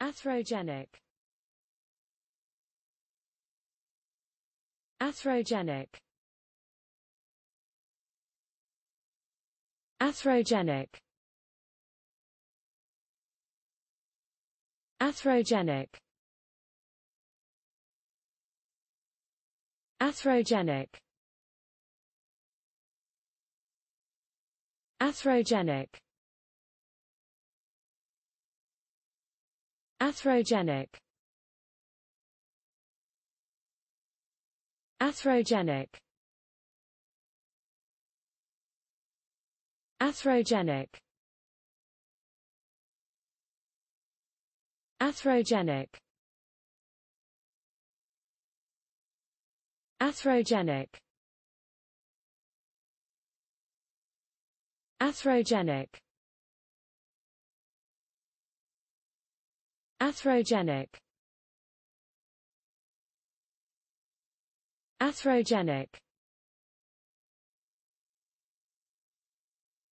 Atherogenic Atherogenic Atherogenic Atherogenic Atherogenic Atherogenic Atherogenic Atherogenic Atherogenic Atherogenic Atherogenic Atherogenic Atherogenic Atherogenic